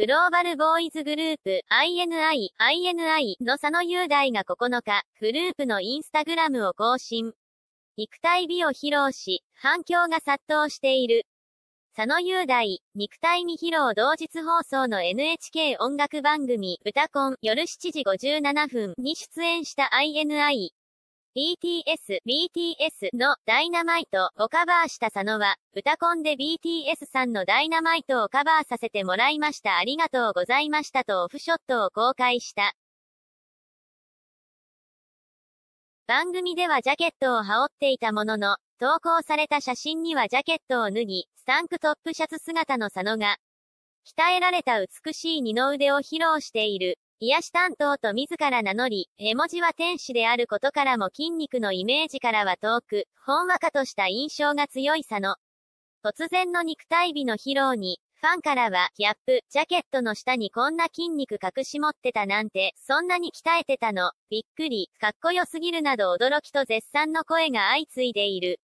グローバルボーイズグループ INI、INI の佐野雄大が9日、グループのインスタグラムを更新。肉体美を披露し、反響が殺到している。佐野雄大、肉体未披露同日放送の NHK 音楽番組、歌コン夜7時57分に出演した INI。BTS、BTS のダイナマイトをカバーした佐野は、歌コンで BTS さんのダイナマイトをカバーさせてもらいましたありがとうございましたとオフショットを公開した。番組ではジャケットを羽織っていたものの、投稿された写真にはジャケットを脱ぎ、スタンクトップシャツ姿の佐野が、鍛えられた美しい二の腕を披露している。癒し担当と自ら名乗り、絵文字は天使であることからも筋肉のイメージからは遠く、ほんわかとした印象が強い佐野。突然の肉体美の披露に、ファンからは、ギャップ、ジャケットの下にこんな筋肉隠し持ってたなんて、そんなに鍛えてたの、びっくり、かっこよすぎるなど驚きと絶賛の声が相次いでいる。